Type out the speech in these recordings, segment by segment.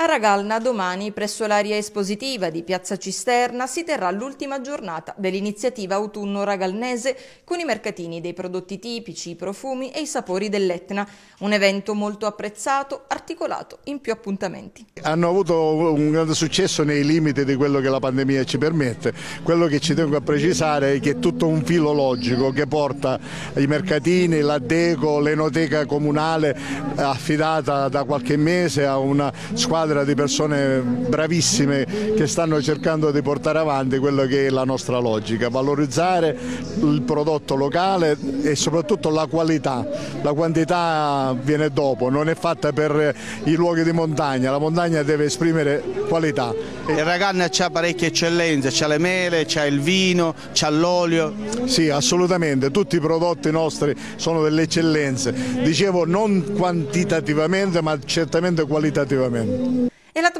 A Ragalna domani presso l'area espositiva di Piazza Cisterna si terrà l'ultima giornata dell'iniziativa autunno ragalnese con i mercatini dei prodotti tipici, i profumi e i sapori dell'Etna, un evento molto apprezzato, articolato in più appuntamenti. Hanno avuto un grande successo nei limiti di quello che la pandemia ci permette, quello che ci tengo a precisare è che è tutto un filo logico che porta i mercatini, la Deco, l'enoteca comunale affidata da qualche mese a una squadra squadra di persone bravissime che stanno cercando di portare avanti quella che è la nostra logica, valorizzare il prodotto locale e soprattutto la qualità, la quantità viene dopo, non è fatta per i luoghi di montagna, la montagna deve esprimere qualità. Il Raganna ha parecchie eccellenze, c'ha le mele, c'ha il vino, c'ha l'olio. Sì, assolutamente, tutti i prodotti nostri sono delle eccellenze, dicevo non quantitativamente ma certamente qualitativamente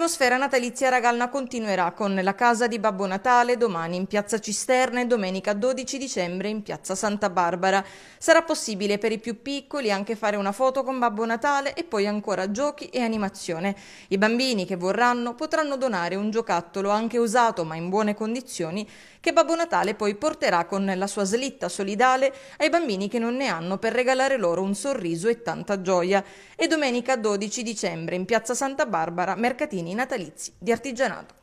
l'atmosfera natalizia Ragalna continuerà con la Casa di Babbo Natale domani in Piazza Cisterna e domenica 12 dicembre in Piazza Santa Barbara. Sarà possibile per i più piccoli anche fare una foto con Babbo Natale e poi ancora giochi e animazione. I bambini che vorranno potranno donare un giocattolo anche usato ma in buone condizioni che Babbo Natale poi porterà con la sua slitta solidale ai bambini che non ne hanno per regalare loro un sorriso e tanta gioia. E domenica 12 dicembre in Piazza Santa Barbara, Mercatini natalizi di artigianato.